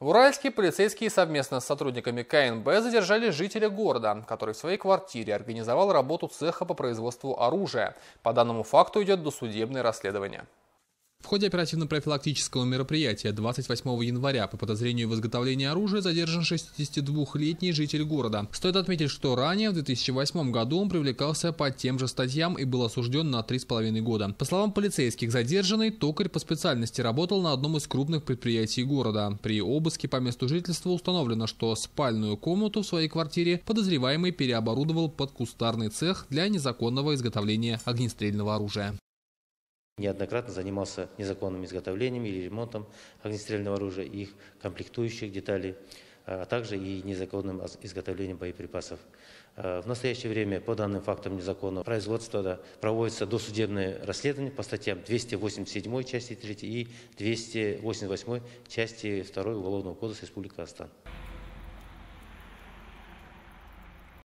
В Уральске полицейские совместно с сотрудниками КНБ задержали жителя города, который в своей квартире организовал работу цеха по производству оружия. По данному факту идет досудебное расследование. В ходе оперативно-профилактического мероприятия 28 января по подозрению в изготовлении оружия задержан 62-летний житель города. Стоит отметить, что ранее в 2008 году он привлекался по тем же статьям и был осужден на 3,5 года. По словам полицейских, задержанный токарь по специальности работал на одном из крупных предприятий города. При обыске по месту жительства установлено, что спальную комнату в своей квартире подозреваемый переоборудовал под кустарный цех для незаконного изготовления огнестрельного оружия неоднократно занимался незаконным изготовлением или ремонтом огнестрельного оружия и их комплектующих деталей, а, а также и незаконным изготовлением боеприпасов. А, в настоящее время по данным фактам незаконного производства да, проводится досудебное расследование по статьям 287 части 3 и 288 части 2 Уголовного кодекса Республики Казахстан.